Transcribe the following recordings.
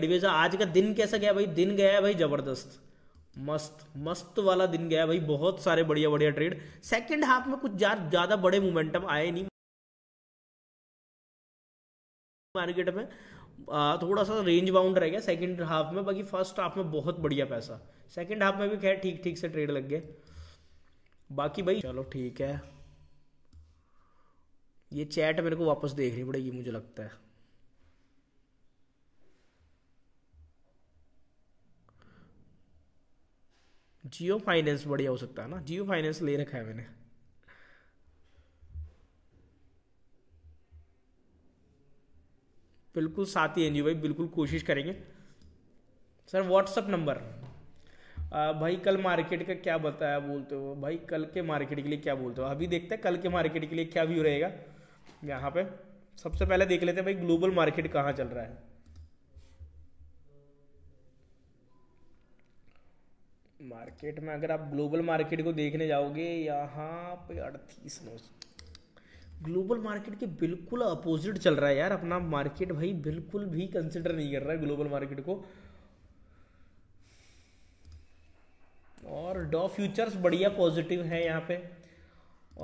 आज का दिन कैसा गया भाई दिन गया है भाई जबरदस्त मस्त मस्त वाला दिन गया भाई बहुत सारे बढ़िया बढ़िया ट्रेड सेकंड हाफ में कुछ ज्यादा बड़े मोमेंटम आए नहीं मार्केट में आ, थोड़ा सा रेंज बाउंड रह गया सेकंड हाफ में बाकी फर्स्ट हाफ में बहुत बढ़िया पैसा सेकंड हाफ में भी खैर ठीक ठीक से ट्रेड लग गए बाकी भाई चलो ठीक है ये चैट मेरे को वापस देखनी पड़ेगी मुझे लगता है जियो फाइनेंस बढ़िया हो सकता है ना जियो फाइनेंस ले रखा है मैंने बिल्कुल साथ ही एनजी भाई बिल्कुल कोशिश करेंगे सर व्हाट्सअप नंबर भाई कल मार्केट का क्या बताया बोलते हो भाई कल के मार्केट के लिए क्या बोलते हो अभी देखते हैं कल के मार्केट के लिए क्या व्यू रहेगा यहाँ पे सबसे पहले देख लेते हैं भाई ग्लोबल मार्केट कहाँ चल रहा है मार्केट में अगर आप ग्लोबल मार्केट को देखने जाओगे यहाँ पे अड़तीस नौ ग्लोबल मार्केट के बिल्कुल अपोजिट चल रहा है यार अपना मार्केट भाई बिल्कुल भी कंसिडर नहीं कर रहा है ग्लोबल मार्केट को और डॉ फ्यूचर्स बढ़िया पॉजिटिव है यहाँ पे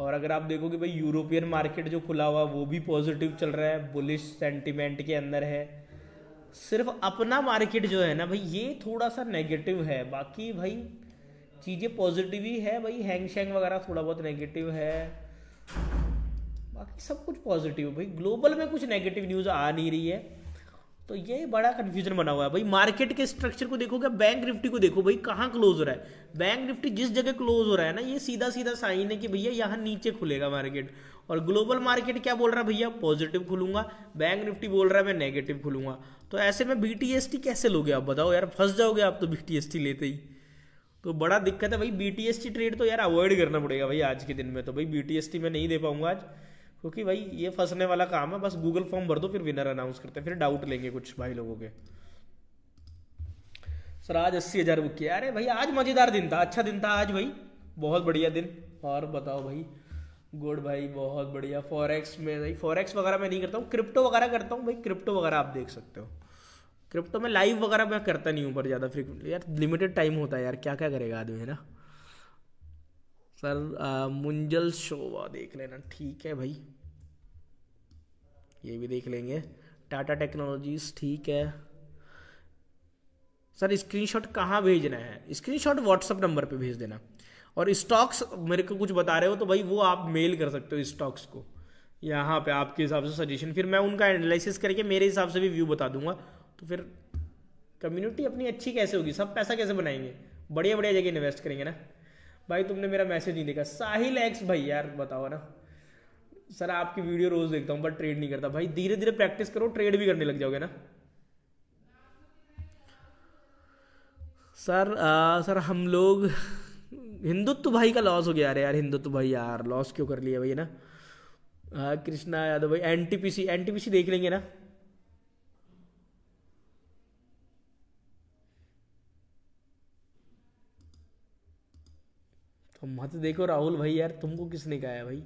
और अगर आप देखोगे भाई यूरोपियन मार्केट जो खुला हुआ वो भी पॉजिटिव चल रहा है बुलिश सेंटिमेंट के अंदर है सिर्फ अपना मार्केट जो है ना भाई ये थोड़ा सा नेगेटिव है बाकी भाई चीज़ें पॉजिटिव ही है भाई हैंग शैंग वगैरह थोड़ा बहुत नेगेटिव है बाकी सब कुछ पॉजिटिव भाई ग्लोबल में कुछ नेगेटिव न्यूज़ आ नहीं रही है तो ये बड़ा कंफ्यूजन बना हुआ है भाई मार्केट के स्ट्रक्चर को देखो क्या बैंक निफ्टी को देखो भाई कहाँ क्लोज हो रहा है बैंक निफ्टी जिस जगह क्लोज हो रहा है ना ये सीधा सीधा साइन है कि भैया यहाँ नीचे खुलेगा मार्केट और ग्लोबल मार्केट क्या बोल रहा है भैया पॉजिटिव खुलूंगा बैंक निफ्टी बोल रहा है मैं नेगेटिव खुलूंगा तो ऐसे में बी कैसे लोगे आप बताओ यार फंस जाओगे आप तो बी लेते ही तो बड़ा दिक्कत है भाई बी ट्रेड तो यार अवॉइड करना पड़ेगा भाई आज के दिन में तो भाई बी मैं नहीं दे पाऊंगा आज क्योंकि भाई ये फंसने वाला काम है बस गूगल फॉर्म भर दो फिर विनर अनाउंस करते हैं फिर डाउट लेंगे कुछ भाई लोगों के सर आज अस्सी हज़ार बुक किया अरे भाई आज मज़ेदार दिन था अच्छा दिन था आज भाई बहुत बढ़िया दिन और बताओ भाई गुड भाई बहुत बढ़िया फॉरेक्स में भाई फॉरेक्स वगैरह मैं नहीं करता हूँ क्रिप्टो वगैरह करता हूँ भाई क्रिप्टो वगैरह आप देख सकते हो क्रिप्टो में लाइव वगैरह मैं करता नहीं हूँ पर ज़्यादा फ्रिक्वेंटली यार लिमिटेड टाइम होता है यार क्या क्या करेगा आदमी है ना सर मुंजल शोवा देख लेना ठीक है भाई ये भी देख लेंगे टाटा टेक्नोलॉजीज ठीक है सर स्क्रीनशॉट कहाँ भेजना है स्क्रीनशॉट व्हाट्सअप नंबर पे भेज देना और स्टॉक्स मेरे को कुछ बता रहे हो तो भाई वो आप मेल कर सकते हो स्टॉक्स को यहाँ पे आपके हिसाब से सजेशन फिर मैं उनका एनालिसिस करके मेरे हिसाब से भी व्यू बता दूंगा तो फिर कम्युनिटी अपनी अच्छी कैसे होगी सब पैसा कैसे बनाएंगे बढ़िया बढ़िया जगह इन्वेस्ट करेंगे ना भाई तुमने मेरा मैसेज नहीं देखा साहिल एक्स भाई यार बताओ ना सर आपकी वीडियो रोज देखता हूँ बट ट्रेड नहीं करता भाई धीरे धीरे प्रैक्टिस करो ट्रेड भी करने लग जाओगे ना सर आ, सर हम लोग हिंदुत्व भाई का लॉस हो गया अरे यार हिंदुत्व भाई यार लॉस क्यों कर लिया भाई ना कृष्णा यादव भाई एनटीपीसी एनटीपीसी देख लेंगे ना तो मत देखो राहुल भाई यार तुमको किसने कहा है भाई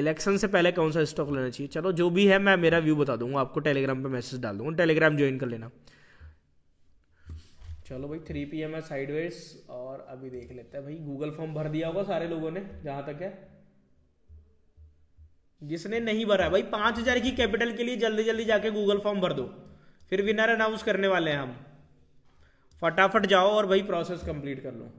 इलेक्शन से पहले कौन सा स्टॉक लेना चाहिए चलो जो भी है मैं मेरा व्यू बता दूंगा आपको टेलीग्राम पे मैसेज डाल दूंगा टेलीग्राम ज्वाइन कर लेना चलो भाई थ्री पी एम है साइडवेज और अभी देख लेते हैं भाई गूगल फॉर्म भर दिया होगा सारे लोगों ने जहां तक है जिसने नहीं भरा भाई पांच हजार की कैपिटल के लिए जल्दी जल्दी जाके गूगल फॉर्म भर दो फिर विनर अनाउंस करने वाले हैं हम फटाफट जाओ और वही प्रोसेस कंप्लीट कर लो